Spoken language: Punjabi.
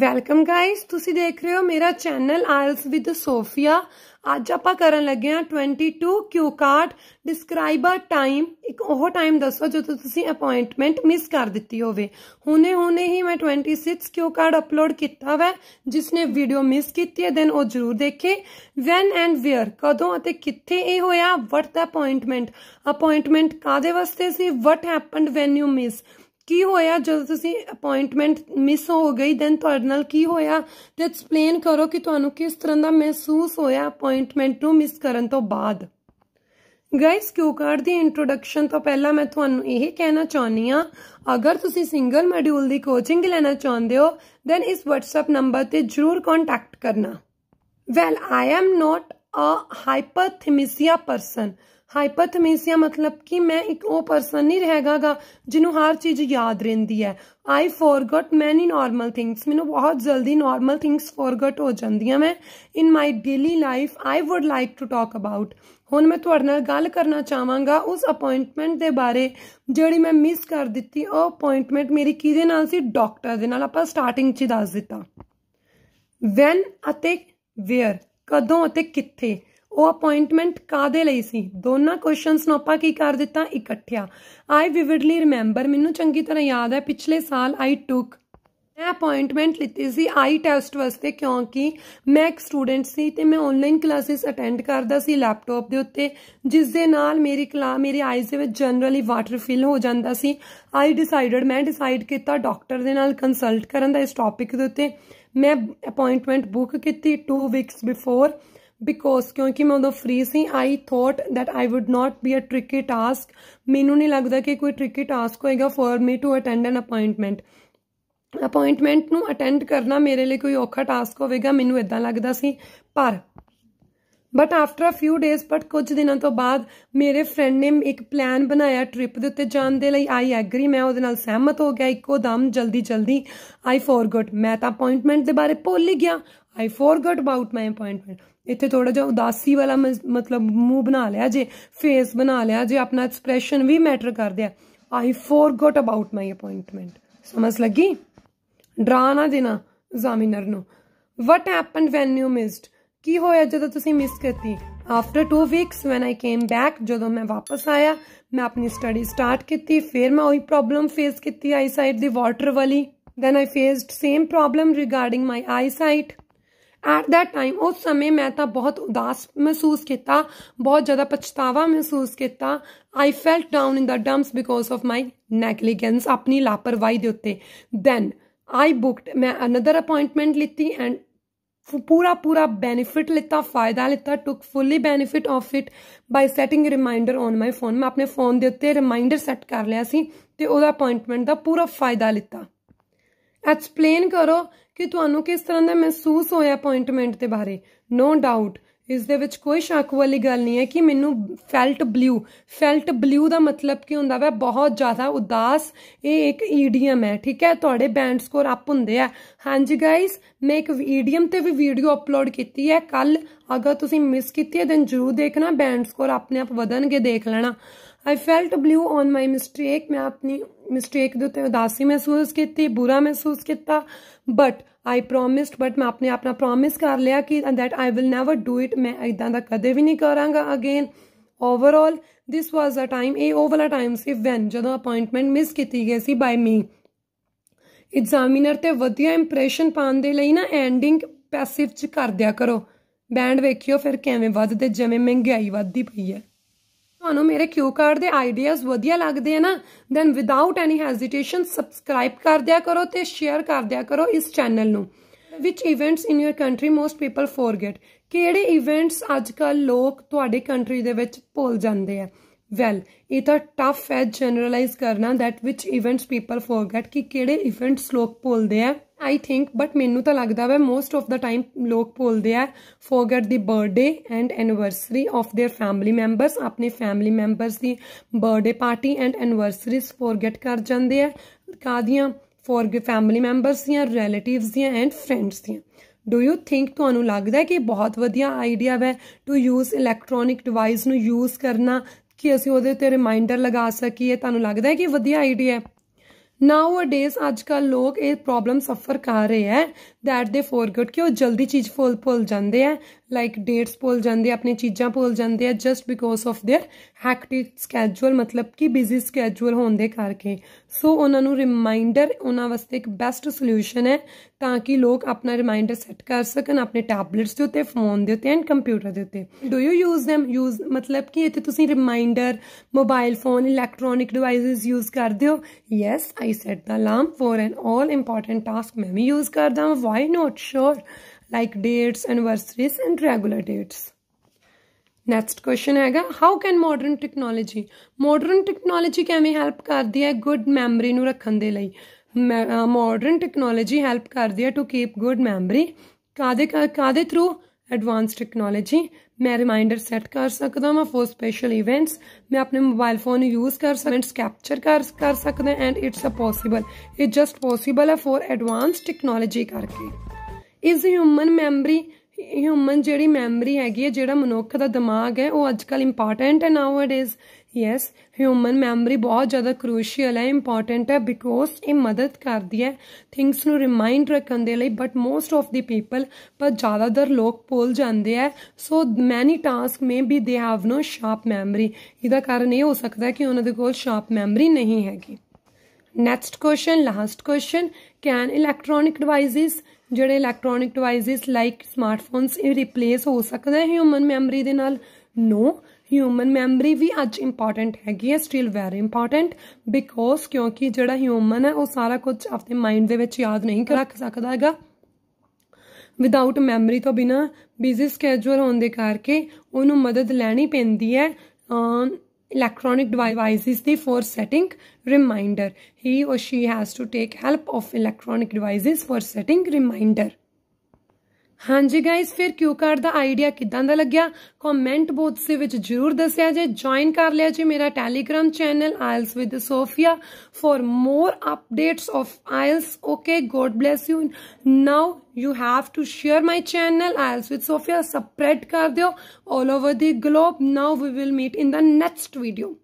ਵੈਲਕਮ ਗਾਇਸ ਤੁਸੀਂ ਦੇਖ ਰਹੇ ਹੋ ਮੇਰਾ ਚੈਨਲ ਆਇਲਸ ਵਿਦ ਸੋਫੀਆ ਅੱਜ ਆਪਾਂ ਕਰਨ ਲੱਗੇ ਹਾਂ 22 Q card describe a time ਇੱਕ ਉਹ ਟਾਈਮ ਦੱਸੋ ਜਦੋਂ ਤੁਸੀਂ ਅਪਾਇੰਟਮੈਂਟ ਮਿਸ ਕਰ ਦਿੱਤੀ ਹੋਵੇ ਹੁਣੇ ਹੁਣੇ ਹੀ ਮੈਂ 26 ਕਿਊ ਕਾਰਡ ਅਪਲੋਡ ਕੀਤਾ ਜਿਸ ਜਿਸਨੇ ਵੀਡੀਓ ਮਿਸ ਕੀਤੀ ਹੈ ਦੈਨ ਉਹ ਜ਼ਰੂਰ ਦੇਖੇ ਵੈਨ ਐਂਡ ਵੇਅਰ ਕਦੋਂ ਅਤੇ ਕਿੱਥੇ ਇਹ ਹੋਇਆ ਵਟ ਦਾ ਅਪਾਇੰਟਮੈਂਟ ਅਪਾਇੰਟਮੈਂਟ ਕਾਦੇ ਵਾਸਤੇ ਸੀ what happened when you miss ਕੀ ਹੋਇਆ ਜਦੋਂ ਤੁਸੀਂ ਅਪਾਇੰਟਮੈਂਟ ਮਿਸ ਹੋ ਗਈ ਦੈਨ ਤੁਹਾਡੇ ਨਾਲ ਕੀ ਹੋਇਆ ਤੇ ਐਕਸਪਲੇਨ ਕਰੋ ਕਿ ਤੁਹਾਨੂੰ ਕਿਸ ਤਰ੍ਹਾਂ ਦਾ ਮਹਿਸੂਸ ਹੋਇਆ ਅਪਾਇੰਟਮੈਂਟ ਨੂੰ ਮਿਸ ਕਰਨ ਤੋਂ ਬਾਅਦ ਗਾਇਸ ਕਿਉਂ ਕਾਰਡ ਦੀ ਇੰਟਰੋਡਕਸ਼ਨ ਤੋਂ ਪਹਿਲਾਂ ਮੈਂ ਤੁਹਾਨੂੰ ਇਹ ਕਹਿਣਾ ਚਾਹੁੰਦੀ ਆ ਅਗਰ ਤੁਸੀਂ ਸਿੰਗਲ ਮੋਡਿਊਲ ਦੀ ਕੋਚਿੰਗ ਲੈਣਾ ਚਾਹੁੰਦੇ ਹੋ ਦੈਨ ਇਸ WhatsApp ਨੰਬਰ ਤੇ ਜਰੂਰ ਕੰਟੈਕਟ ਕਰਨਾ well I am not a hyperthymesia person hyperthymesia ਮਤਲਬ ਕਿ ਮੈਂ ਇੱਕ ਉਹ ਪਰਸਨ ਨਹੀਂ ਰਹੇਗਾਗਾ ਜਿਹਨੂੰ ਹਰ ਚੀਜ਼ ਯਾਦ ਰਹਿੰਦੀ ਹੈ ਆਈ ਫੋਰਗਟ ਮੈਨੀ ਨਾਰਮਲ ਥਿੰਗਸ ਮੈਨੂੰ ਬਹੁਤ ਜਲਦੀ ਨਾਰਮਲ ਥਿੰਗਸ ਫੋਰਗਟ ਹੋ ਜਾਂਦੀਆਂ ਮੈਂ in my daily life I would like to talk about ਹੁਣ ਮੈਂ ਤੁਹਾਡੇ ਨਾਲ ਗੱਲ ਕਰਨਾ ਚਾਹਾਂਗਾ ਉਸ ਅਪਾਇੰਟਮੈਂਟ ਦੇ ਬਾਰੇ ਜਿਹੜੀ ਮੈਂ ਮਿਸ ਕਰ ਦਿੱਤੀ ਉਹ ਅਪਾਇੰਟਮੈਂਟ ਮੇਰੀ ਕਿਹਦੇ ਨਾਲ ਸੀ ਡਾਕਟਰ ਦੇ ਨਾਲ ਆਪਾਂ ਸਟਾਰਟਿੰਗ 'ਚ ਦੱਸ ਦਿੱਤਾ ਵੈਨ ਅਤੇ ਵੇਅਰ ਕਦੋਂ ਅਤੇ ਕਿੱਥੇ ਉਹ ਅਪਾਇੰਟਮੈਂਟ ਕਾਦੇ ਲਈ ਸੀ ਦੋਨਾਂ ਕੁਐਸਚਨਸ ਨੂੰ ਆਪਾਂ ਕੀ ਕਰ ਦਿੱਤਾ ਇਕੱਠਿਆ ਆਈ ਵਿਵਿਡਲੀ ਰਿਮੈਂਬਰ ਮੈਨੂੰ ਚੰਗੀ ਤਰ੍ਹਾਂ ਯਾਦ ਹੈ ਪਿਛਲੇ ਸਾਲ ਆਈ ਟੁਕ ਮੈਂ ਅਪਾਇੰਟਮੈਂਟ ਲਿੱਤੀ ਸੀ ਆਈ ਟੈਸਟ ਵਾਸਤੇ ਕਿਉਂਕਿ ਮੈਂ ਇੱਕ ਸਟੂਡੈਂਟ ਸੀ ਤੇ ਮੈਂ ਆਨਲਾਈਨ ਕਲਾਸਿਸ ਅਟੈਂਡ ਕਰਦਾ ਸੀ ਲੈਪਟਾਪ ਦੇ ਉੱਤੇ ਜਿਸ ਦੇ ਨਾਲ ਮੇਰੀ ਕਲਾ ਮੇਰੇ ਆਈਜ਼ ਦੇ ਵਿੱਚ ਜਨਰਲੀ ਵਾਟਰ ਫਿਲ ਹੋ ਜਾਂਦਾ ਸੀ ਆਈ ਡਿਸਾਈਡਡ ਮੈਂ ਡਿਸਾਈਡ ਕੀਤਾ ਡਾਕਟਰ ਦੇ ਨਾਲ ਕੰਸਲਟ ਕਰਨ ਦਾ ਇਸ ਟੌਪਿਕ ਦੇ ਉੱਤੇ ਮੈਂ ਅਪਾਇੰਟਮੈਂਟ ਬੁੱਕ ਕੀਤੀ 2 ਵੀਕਸ ਬਿਫੋਰ ਬਿਕੋਜ਼ ਕਿਉਂਕਿ ਮੈਂ ਉਦੋਂ ਫ੍ਰੀ ਸੀ I thought that I would not be a tricky task ਮੈਨੂੰ ਨਹੀਂ ਲੱਗਦਾ ਕਿ ਕੋਈ ਟ੍ਰਿਕੀ ਟਾਸਕ ਹੋਏਗਾ for me to attend an appointment appointment ਨੂੰ ਅਟੈਂਡ ਕਰਨਾ ਮੇਰੇ ਲਈ ਕੋਈ ਔਖਾ ਟਾਸਕ ਹੋਵੇਗਾ ਮੈਨੂੰ ਇਦਾਂ ਲੱਗਦਾ ਸੀ ਪਰ but after a few days but ਕੁਝ ਦਿਨਾਂ ਤੋਂ ਬਾਅਦ ਮੇਰੇ ਫਰੈਂਡ ਨੇ ਇੱਕ ਪਲਾਨ ਬਣਾਇਆ ਟ੍ਰਿਪ ਦੇ ਉੱਤੇ ਜਾਣ ਦੇ ਲਈ ਆਈ ਐਗਰੀ ਮੈਂ ਉਹਦੇ ਨਾਲ ਸਹਿਮਤ ਹੋ ਗਿਆ ਇੱਕੋ ਦਮ ਜਲਦੀ ਜਲਦੀ ਆਈ ਫੋਰਗਟ ਮੈਂ ਤਾਂ ਅਪਾਇੰਟਮੈਂਟ ਦੇ ਬਾਰੇ ਭੁੱਲ ਹੀ ਗਿਆ ਆਈ ਫੋਰਗਟ ਅਬਾਊਟ ਮਾਈ ਅਪਾਇੰਟਮੈਂਟ ਇੱਥੇ ਥੋੜਾ ਜਿਹਾ ਉਦਾਸੀ ਵਾਲਾ ਮਤਲਬ ਮੂੰਹ ਬਣਾ ਲਿਆ ਜੇ ਫੇਸ ਬਣਾ ਲਿਆ ਜੇ ਆਪਣਾ ਐਕਸਪ੍ਰੈਸ਼ਨ ਵੀ ਮੈਟਰ ਕਰਦੇ ਆ ਆਈ ਫੋਰਗਟ ਅਬਾਊਟ ਮਾਈ ਅਪਾਇੰਟਮੈਂਟ ਸਮਝ ਲੱਗੀ ਡਰਾ ਨਾ ਦੇਣਾ ਐਗਜ਼ਾਮੀਨਰ ਨੂੰ what happened when you missed ਕੀ ਹੋਇਆ ਜਦੋਂ ਤੁਸੀਂ ਮਿਸ ਕੀਤੀ after 2 weeks when I came back ਜਦੋਂ ਮੈਂ ਵਾਪਸ ਆਇਆ ਮੈਂ ਆਪਣੀ ਸਟੱਡੀ ਸਟਾਰਟ ਕੀਤੀ ਫਿਰ ਮੈਂ ਉਹੀ ਪ੍ਰੋਬਲਮ ਫੇਸ ਕੀਤੀ ਆਈ ਸਾਈਟ ਦੀ ਵਾਟਰ ਵਾਲੀ then I faced same problem regarding my eyesight at that time ਉਸ ਸਮੇਂ ਮੈਂ ਤਾਂ ਬਹੁਤ ਉਦਾਸ ਮਹਿਸੂਸ ਕੀਤਾ ਬਹੁਤ ਜ਼ਿਆਦਾ ਪਛਤਾਵਾ ਮਹਿਸੂਸ ਕੀਤਾ I felt down in the dumps because of my negligence ਆਪਣੀ ਲਾਪਰਵਾਹੀ ਦੇ ਉੱਤੇ ਦੈਨ ਆਈ ਬੁਕਡ ਮੈਂ ਅਨਦਰ ਅਪਾਇੰਟਮੈਂਟ ਲਿੱਤੀ ਐਂਡ ਪੂਰਾ ਪੂਰਾ ਬੈਨੀਫਿਟ ਲਿੱਤਾ ਫਾਇਦਾ ਲਿੱਤਾ took fully benefit of it by setting reminder on my phone ਮੈਂ ਆਪਣੇ ਫੋਨ ਦੇ ਉੱਤੇ ਰਿਮਾਈਂਡਰ ਸੈੱਟ ਕਰ ਲਿਆ ਸੀ ਤੇ ਉਹਦਾ ਅਪਾਇੰਟਮੈਂਟ ਦਾ ਪੂਰਾ ਫਾਇਦਾ ਲਿੱਤਾ ਐਕਸਪਲੇਨ ਕਰੋ ਕਿ ਤੁਹਾਨੂੰ ਕਿਸ ਤਰ੍ਹਾਂ ਦਾ ਮਹਿਸੂਸ ਹੋਇਆ ਅਪਾਇੰਟਮੈਂਟ ਦੇ ਬਾਰੇ ਨੋ ਡਾਊਟ ਇਸ ਦੇ ਵਿੱਚ ਕੋਈ ਸ਼ੱਕ ਵਾਲੀ ਗੱਲ ਨਹੀਂ ਹੈ ਕਿ ਮੈਨੂੰ ਫੈਲਟ ਬਲੂ ਫੈਲਟ ਬਲੂ ਦਾ ਮਤਲਬ ਕੀ ਹੁੰਦਾ ਵਾ ਬਹੁਤ ਜ਼ਿਆਦਾ ਉਦਾਸ ਇਹ ਇੱਕ ਈਡੀਐਮ ਹੈ ਠੀਕ ਹੈ ਤੁਹਾਡੇ ਬੈਂਡ ਸਕੋਰ ਅਪ ਹੁੰਦੇ ਆ ਹਾਂਜੀ ਗਾਇਸ ਮੈਂ ਇੱਕ ਈਡੀਐਮ ਤੇ ਵੀ ਵੀਡੀਓ ਅਪਲੋਡ ਕੀਤੀ ਹੈ ਕੱਲ ਅਗਰ ਤੁਸੀਂ ਮਿਸ ਕੀਤੀ ਹੈ ਦੈਨ ਜਰੂਰ ਦੇਖਣਾ ਬੈਂਡ ਸਕੋਰ ਆਪਣੇ ਆਪ ਵਧਣਗੇ ਦੇਖ ਲੈਣਾ I felt blue on my mistake ਮੈਂ ਆਪਣੀ ਮਿਸਟੇਕ ਦੇ ਉੱਤੇ ਉਦਾਸੀ ਮਹਿਸੂਸ ਕੀਤੀ ਬੁਰਾ ਮਹਿਸੂਸ ਕੀਤਾ ਬਟ ਆਈ ਪ੍ਰੋਮਿਸਡ ਬਟ ਮੈਂ ਆਪਣੇ ਆਪਣਾ ਪ੍ਰੋਮਿਸ ਕਰ ਲਿਆ ਕਿ that I will never do it ਮੈਂ ਇਦਾਂ ਦਾ ਕਦੇ ਵੀ ਨਹੀਂ ਕਰਾਂਗਾ again overall this was a time ਇਹ ਉਹ ਵਾਲਾ ਟਾਈਮ ਸੀ ਵੈਨ ਜਦੋਂ ਅਪਾਇੰਟਮੈਂਟ ਮਿਸ ਕੀਤੀ ਗਈ ਸੀ ਬਾਈ ਮੀ ਐਗਜ਼ਾਮੀਨਰ ਤੇ ਵਧੀਆ ਇੰਪ੍ਰੈਸ਼ਨ ਪਾਉਣ ਦੇ ਲਈ ਨਾ ਐਂਡਿੰਗ ਪੈਸਿਵ ਚ ਕਰ ਦਿਆ ਕਰੋ ਬੈਂਡ ਵੇਖਿਓ ਫਿਰ ਕਿਵੇਂ ਵੱਧਦੇ ਜਿਵੇਂ ਮਹਿੰਗਾਈ ਵੱਧਦੀ ਪਈ ਹੈ ਤੁਹਾਨੂੰ ਮੇਰੇ ਕਿਊ ਕਾਰਡ ਦੇ ਆਈਡੀਆਜ਼ ਵਧੀਆ ਲੱਗਦੇ ਆ ਨਾ then without any hesitation subscribe ਕਰ ਦਿਆ ਕਰੋ ਤੇ ਸ਼ੇਅਰ ਕਰ ਦਿਆ ਕਰੋ ਇਸ ਚੈਨਲ ਨੂੰ which events in your country most people forget ਕਿਹੜੇ ਇਵੈਂਟਸ ਕੱਲ ਲੋਕ ਤੁਹਾਡੇ ਕੰਟਰੀ ਦੇ ਵਿੱਚ ਭੁੱਲ ਜਾਂਦੇ ਆ ਵੈਲ ਇਹ ਤਾਂ ਟਫ ਹੈ ਜਨਰਲਾਈਜ਼ ਕਰਨਾ that which events people forget ਕਿ ਕਿਹੜੇ ਇਵੈਂਟਸ ਲੋਕ ਭੁੱਲਦੇ ਆ ਆਈ ਥਿੰਕ ਬਟ ਮੈਨੂੰ ਤਾਂ ਲੱਗਦਾ ਵੈ ਮੋਸਟ ਆਫ ਦਾ ਟਾਈਮ ਲੋਕ ਭੁੱਲਦੇ ਆ forget the birthday and anniversary of their family members ਆਪਣੇ ਫੈਮਿਲੀ ਮੈਂਬਰਸ ਦੀ birthday party and anniversaries forget ਕਰ ਜਾਂਦੇ ਆ ਕਾਦੀਆਂ ਫੋਰ ਫੈਮਿਲੀ ਮੈਂਬਰਸ ਦੀਆਂ ਰਿਲੇਟਿਵਸ ਦੀਆਂ ਐਂਡ ਫਰੈਂਡਸ ਦੀਆਂ ਡੂ ਯੂ ਥਿੰਕ ਤੁਹਾਨੂੰ ਲੱਗਦਾ ਕਿ ਬਹੁਤ ਵਧੀਆ idea way to use electronic device ਨੂੰ ਯੂਜ਼ ਕਰਨਾ ਕਿ ਅਸੀਂ ਉਹਦੇ ਤੇ ਰਿਮਾਈਂਡਰ ਲਗਾ ਸਕੀਏ ਤੁਹਾਨੂੰ ਲੱਗਦਾ ਹੈ ਕਿ ਵਧੀਆ ਆਈਡੀਆ ਹੈ ਨਾਊ ਅ ਡੇਸ ਅੱਜ ਕੱਲ ਲੋਕ ਇਹ ਪ੍ਰੋਬਲਮ ਸਫਰ ਕਰ ਰਹੇ ਹੈ ਦੈਟ ਦੇ ਫੋਰਗਟ ਕਿ ਉਹ ਜਲਦੀ ਚੀਜ਼ ਭੁੱਲ ਭੁੱਲ ਜਾਂਦੇ ਆ ਲਾਈਕ ਡੇਟਸ ਭੁੱਲ ਜਾਂਦੇ ਆ ਆਪਣੀ ਚੀਜ਼ਾਂ ਭੁੱਲ ਜਾਂਦੇ ਆ just because of their hectic schedule ਮਤਲਬ ਕਿ ਬਿਜ਼ੀ ਸਕੇਡਿਊਲ ਹੋਣ ਦੇ ਕਰਕੇ ਸੋ ਉਹਨਾਂ ਨੂੰ ਰਿਮਾਈਂਡਰ ਉਹਨਾਂ ਵਾਸਤੇ ਇੱਕ ਬੈਸਟ ਸੋਲੂਸ਼ਨ ਹੈ ਤਾਂ ਕਿ ਲੋਕ ਆਪਣਾ ਰਿਮਾਈਂਡਰ ਸੈੱਟ ਕਰ ਸਕਣ ਆਪਣੇ ਟੈਬਲੇਟਸ ਦੇ ਉੱਤੇ ਫੋਨ ਦੇ ਉੱਤੇ ਐਂਡ ਕੰਪਿਊਟਰ ਦੇ ਉੱਤੇ do you use them use ਮਤਲਬ ਕਿ ਇੱਥੇ ਤੁਸੀਂ reminder mobile phone electronic devices use ਕਰਦੇ ਹੋ yes I set the alarm for an all important task ਮੈਂ ਵੀ ਯੂਜ਼ ਕਰਦਾ ਹਾਂ why not? Sure. Like dates, anniversaries and regular dates. Next question ਹੈਗਾ how can modern technology modern technology ਕਿਵੇਂ ਹੈਲਪ ਕਰਦੀ ਹੈ ਗੁੱਡ ਮੈਮਰੀ ਨੂੰ ਰੱਖਣ ਦੇ ਲਈ ਮਾਡਰਨ ਟੈਕਨੋਲੋਜੀ ਹੈਲਪ ਕਰਦੀ ਹੈ ਟੂ ਕੀਪ ਗੁੱਡ ਮੈਮਰੀ ਕਾਦੇ ਕਾਦੇ ਥਰੂ ਐਡਵਾਂਸ ਟੈਕਨੋਲੋਜੀ ਮੈਂ ਰਿਮਾਈਂਡਰ ਸੈੱਟ ਕਰ ਸਕਦਾ ਹਾਂ ਫॉर ਸਪੈਸ਼ਲ ਇਵੈਂਟਸ ਮੈਂ ਆਪਣੇ ਮੋਬਾਈਲ ਫੋਨ ਨੂੰ ਯੂਜ਼ ਕਰ ਸਕਦਾ ਹਾਂ ਕੈਪਚਰ ਕਰ ਕਰ ਸਕਦਾ and it's a possible it just possible ਹੈ ਫॉर ਐਡਵਾਂਸ ਟੈਕਨੋਲੋਜੀ ਕਰਕੇ ਇਸ ਹਿਊਮਨ ਮੈਮਰੀ ਹਿਊਮਨ ਜਿਹੜੀ ਮੈਮਰੀ ਹੈਗੀ ਹੈ ਜਿਹੜਾ ਮਨੁੱਖ ਦਾ ਦਿਮਾਗ ਹੈ ਉਹ ਅੱਜਕੱਲ ਇੰਪੋਰਟੈਂਟ ਹੈ now nowadays yes human memory ਬਹੁਤ ਜ਼ਿਆਦਾ ਕ੍ਰੂਸ਼ੀਅਲ ਹੈ ਇੰਪੋਰਟੈਂਟ ਹੈ ਬਿਕੋਜ਼ ਇਹ ਮਦਦ ਕਰਦੀ ਹੈ ਥਿੰਗਸ ਨੂੰ ਰਿਮਾਈਂਡ ਰੱਖਣ ਦੇ ਲਈ but most of the people ਪਰ ਜ਼ਿਆਦਾਤਰ ਲੋਕ ਭੁੱਲ ਜਾਂਦੇ ਹੈ so many task may be they have no sharp memory ਇਹਦਾ ਕਾਰਨ ਇਹ ਹੋ ਸਕਦਾ ਹੈ ਕਿ ਉਹਨਾਂ ਦੇ ਕੋਲ ਸ਼ਾਰਪ ਮੈਮਰੀ ਨਹੀਂ ਹੈਗੀ next question last question can electronic devices ਜਿਹੜੇ ਇਲੈਕਟ੍ਰੋਨਿਕ ਡਿਵਾਈਸਿਸ ਲਾਈਕ ਸਮਾਰਟਫੋਨਸ ਇਹ ਰਿਪਲੇਸ ਹੋ ਸਕਦਾ ਹੈ ਹਿਊਮਨ ਮੈਮਰੀ ਦੇ ਨਾਲ ਨੋ ਹਿਊਮਨ ਮੈਮਰੀ ਵੀ ਅੱਜ ਇੰਪੋਰਟੈਂਟ ਹੈਗੀ ਹੈ ਸਟਿਲ ਵੈਰੀ ਇੰਪੋਰਟੈਂਟ ਬਿਕੋਜ਼ ਕਿਉਂਕਿ ਜਿਹੜਾ ਹਿਊਮਨ ਹੈ ਉਹ ਸਾਰਾ ਕੁਝ ਆਪਣੇ ਮਾਈਂਡ ਦੇ ਵਿੱਚ ਯਾਦ ਨਹੀਂ ਰੱਖ ਸਕਦਾ ਹੈਗਾ ਵਿਦਆਊਟ ਮੈਮਰੀ ਤੋਂ ਬਿਨਾ ਬਿਜ਼ੀ ਸਕੇਜੂਲ ਹੋਣ ਦੇ ਕਰਕੇ ਉਹਨੂੰ ਮਦਦ ਲੈਣੀ ਪੈਂਦੀ ਹੈ ਇਲੈਕਟ੍ਰੋਨਿਕ ਡਿਵਾਈਸਿਸ ਦੀ ਫੋਰ ਸੈਟਿੰਗ ਰਿਮਾਈਂਡਰ ਹੀ or she has to take help of electronic devices for setting reminder ਹਾਂਜੀ ਗਾਇਸ ਫਿਰ ਕਿਊ ਕਾਰਡ ਦਾ ਆਈਡੀਆ ਕਿਦਾਂ ਦਾ ਲੱਗਿਆ ਕਮੈਂਟ ਬੋਕਸ ਦੇ ਵਿੱਚ ਜਰੂਰ ਦੱਸਿਆ ਜੇ ਜੁਆਇਨ ਕਰ ਲਿਆ ਜੀ ਮੇਰਾ Telegram channel Isles with Sophia for more updates of Isles okay God bless you now you have to share my channel Isles with Sophia spread ਕਰ ਦਿਓ all over the globe now we will meet in the next video